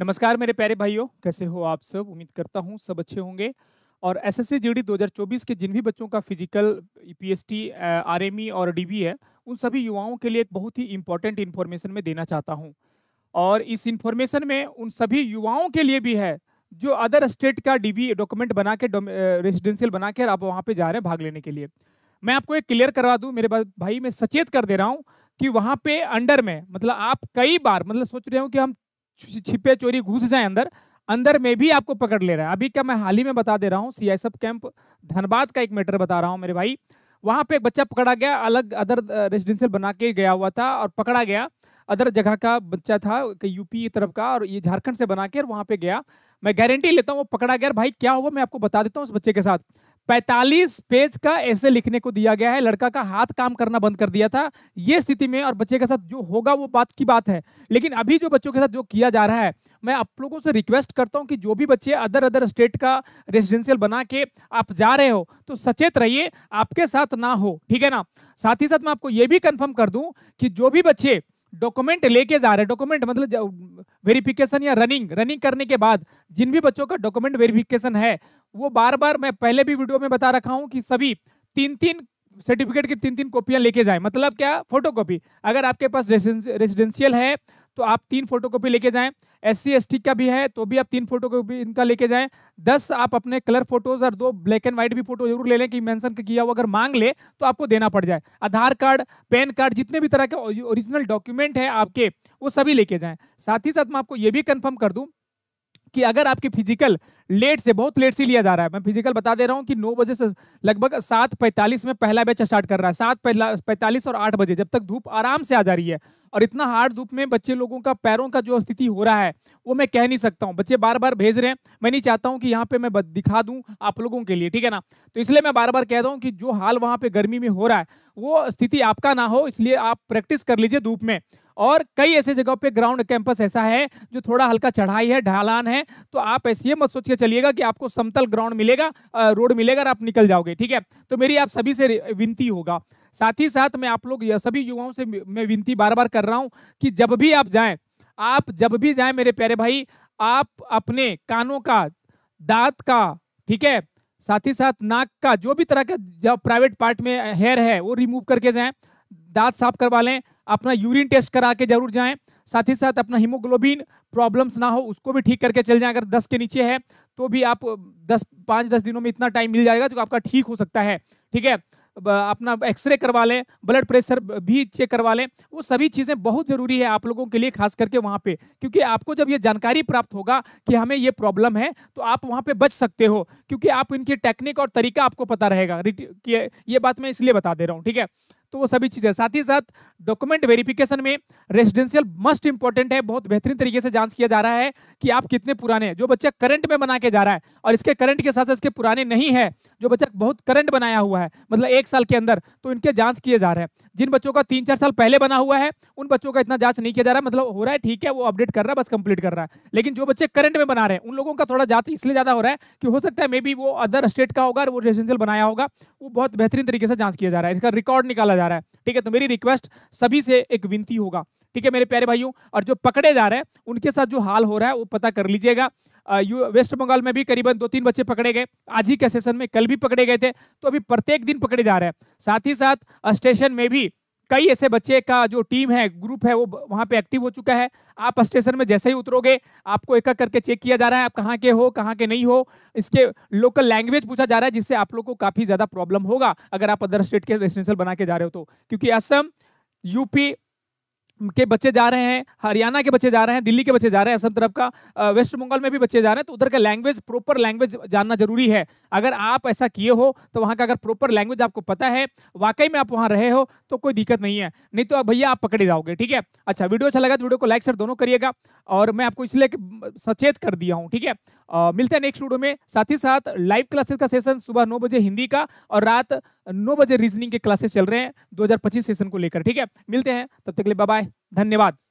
नमस्कार मेरे प्यारे भाइयों कैसे हो आप सब उम्मीद करता हूँ सब अच्छे होंगे और एस एस 2024 के जिन भी बच्चों का physical P S T R M E और डी बी है उन सभी युवाओं के लिए एक बहुत ही इम्पोर्टेंट इन्फॉर्मेशन में देना चाहता हूँ और इस इन्फॉर्मेशन में उन सभी युवाओं के लिए भी है जो अदर स्टेट का डीबी डॉक्यूमेंट बना के रेजिडेंशियल बना के आप वहाँ पर जा रहे हैं भाग लेने के लिए मैं आपको एक क्लियर करवा दूँ मेरे भाई मैं सचेत कर दे रहा हूँ कि वहाँ पे अंडर में मतलब आप कई बार मतलब सोच रहे हो कि हम छिपे चोरी घुस जाए अंदर अंदर में भी आपको पकड़ ले रहा है अभी क्या मैं हाल ही में बता दे रहा हूँ सी कैंप धनबाद का एक मैटर बता रहा हूँ मेरे भाई वहाँ पे एक बच्चा पकड़ा गया अलग अदर रेजिडेंशियल बना के गया हुआ था और पकड़ा गया अदर जगह का बच्चा था यूपी की तरफ का और ये झारखंड से बना के वहाँ पे गया मैं गारंटी लेता हूँ वो पकड़ा गया भाई क्या हुआ मैं आपको बता देता हूँ उस बच्चे के साथ पैतालीस पेज का ऐसे लिखने को दिया गया है लड़का का हाथ काम करना बंद कर दिया था ये स्थिति में और बच्चे के साथ जो होगा वो बात की बात है लेकिन अभी जो बच्चों के साथ जो किया जा रहा है मैं आप लोगों से रिक्वेस्ट करता हूं कि जो भी बच्चे अदर अदर स्टेट का रेजिडेंशियल बना के आप जा रहे हो तो सचेत रहिए आपके साथ ना हो ठीक है ना साथ ही साथ मैं आपको ये भी कन्फर्म कर दूँ कि जो भी बच्चे डॉक्यूमेंट लेके जा रहे हैं डॉक्यूमेंट मतलब वेरिफिकेशन या रनिंग रनिंग करने के बाद जिन भी बच्चों का डॉक्यूमेंट वेरिफिकेशन है वो बार बार मैं पहले भी वीडियो में बता रखा हूँ कि सभी तीन तीन सर्टिफिकेट की तीन तीन कॉपियाँ लेके जाएं मतलब क्या फोटोकॉपी अगर आपके पास रेजिडेंशियल है तो आप तीन फोटोकॉपी लेके जाएं एस सी का भी है तो भी आप तीन फोटो कॉपी इनका लेके जाएं दस आप अपने कलर फोटोज और दो ब्लैक एंड व्हाइट भी फोटो जरूर ले लें कि मैंसन किया हुआ अगर मांग ले तो आपको देना पड़ जाए आधार कार्ड पैन कार्ड जितने भी तरह के ओरिजिनल डॉक्यूमेंट है आपके वो सभी लेके जाएँ साथ ही साथ मैं आपको ये भी कंफर्म कर दूँ कि अगर आपके फिजिकल लेट से बहुत लेट से लिया जा रहा है मैं फिजिकल बता दे रहा हूँ कि नौ बजे से लगभग सात पैंतालीस में पहला बैच स्टार्ट कर रहा है सात पैंतालीस और आठ बजे जब तक धूप आराम से आ जा रही है और इतना हार्ड धूप में बच्चे लोगों का पैरों का जो स्थिति हो रहा है वो मैं कह नहीं सकता हूँ बच्चे बार बार भेज रहे हैं मैं नहीं चाहता हूँ कि यहाँ पे मैं दिखा दूँ आप लोगों के लिए ठीक है ना तो इसलिए मैं बार बार कह रहा हूँ कि जो हाल वहाँ पे गर्मी में हो रहा है वो स्थिति आपका ना हो इसलिए आप प्रैक्टिस कर लीजिए धूप में और कई ऐसे जगहों पे ग्राउंड कैंपस ऐसा है जो थोड़ा हल्का चढ़ाई है ढालान है तो आप ऐसे ये मत सोच के चलिएगा कि आपको समतल ग्राउंड मिलेगा रोड मिलेगा और आप निकल जाओगे ठीक है तो मेरी आप सभी से विनती होगा साथ ही साथ मैं आप लोग सभी युवाओं से मैं विनती बार बार कर रहा हूँ कि जब भी आप जाए आप जब भी जाए मेरे प्यारे भाई आप अपने कानों का दांत का ठीक है साथ ही साथ नाक का जो भी तरह का प्राइवेट पार्ट में हेयर है वो रिमूव करके जाएं दांत साफ करवा लें अपना यूरिन टेस्ट करा के जरूर जाएं साथ ही साथ अपना हीमोग्लोबिन प्रॉब्लम्स ना हो उसको भी ठीक करके चल जाएं अगर 10 के नीचे है तो भी आप 10 पाँच दस दिनों में इतना टाइम मिल जाएगा जो आपका ठीक हो सकता है ठीक है अपना एक्सरे करवा लें ब्लड प्रेशर भी चेक करवा लें वो सभी चीज़ें बहुत ज़रूरी है आप लोगों के लिए खास करके वहाँ पे क्योंकि आपको जब ये जानकारी प्राप्त होगा कि हमें ये प्रॉब्लम है तो आप वहाँ पे बच सकते हो क्योंकि आप इनके टेक्निक और तरीका आपको पता रहेगा कि ये बात मैं इसलिए बता दे रहा हूँ ठीक है तो वो सभी चीज़ें साथ ही साथ डॉक्यूमेंट वेरिफिकेशन में रेजिडेंशियल मस्ट इंपॉर्टेंट है बहुत बेहतरीन तरीके से जांच किया जा रहा है कि आप कितने पुराने हैं जो बच्चा करंट में बना के जा रहा है और इसके करंट के साथ साथ इसके पुराने नहीं है जो बच्चा बहुत करंट बनाया हुआ है मतलब एक साल के अंदर तो इनके जाँच किए जा रहे हैं जिन बच्चों का तीन चार साल पहले बना हुआ है उन बच्चों का इतना जाँच नहीं किया जा रहा है मतलब हो रहा है ठीक है वो अपडेट कर रहा है बस कंप्लीट कर रहा है लेकिन जो बच्चे करंट में बना रहे हैं उन लोगों का थोड़ा जाँच इसलिए ज़्यादा हो रहा है कि हो सकता है मे बी वो अदर स्टेट का होगा और वो रेजिडेंशियल बनाया होगा वो बहुत बेहतरीन तरीके से जाँच किया जा रहा है इसका रिकॉर्ड निकाला जा जा रहा है ठीक है तो मेरी रिक्वेस्ट सभी से एक विनती होगा ठीक है मेरे प्यारे भाइयों और जो पकड़े जा रहे हैं उनके साथ जो हाल हो रहा है वो पता कर लीजिएगा यू वेस्ट बंगाल में भी करीबन दो तीन बच्चे पकड़े गए आज ही के सेशन में कल भी पकड़े गए थे तो अभी प्रत्येक दिन पकड़े जा रहे हैं साथ ही साथ स्टेशन में भी कई ऐसे बच्चे का जो टीम है ग्रुप है वो वहाँ पे एक्टिव हो चुका है आप स्टेशन में जैसे ही उतरोगे आपको एक एक करके चेक किया जा रहा है आप कहाँ के हो कहाँ के नहीं हो इसके लोकल लैंग्वेज पूछा जा रहा है जिससे आप लोग को काफ़ी ज़्यादा प्रॉब्लम होगा अगर आप अदर स्टेट के रेसिडेंशियल बना के जा रहे हो तो क्योंकि असम यूपी के बच्चे जा रहे हैं हरियाणा के बच्चे जा रहे हैं दिल्ली के बच्चे जा रहे हैं असम तरफ का वेस्ट बंगाल में भी बच्चे जा रहे हैं तो उधर का लैंग्वेज प्रॉपर लैंग्वेज जानना जरूरी है अगर आप ऐसा किए हो तो वहाँ का अगर प्रॉपर लैंग्वेज आपको पता है वाकई में आप वहाँ रहे हो तो कोई दिक्कत नहीं है नहीं तो भैया आप पकड़े जाओगे ठीक है अच्छा वीडियो अच्छा लगा तो वीडियो को लाइक सर दोनों करिएगा और मैं आपको इसलिए सचेत कर दिया हूँ ठीक है मिलते हैं नेक्स्ट वीडियो में साथ ही साथ लाइव क्लासेस का सेशन सुबह नौ बजे हिंदी का और रात नौ बजे रीजनिंग के क्लासेस चल रहे हैं 2025 सेशन को लेकर ठीक है मिलते हैं तब तक के लिए बाय धन्यवाद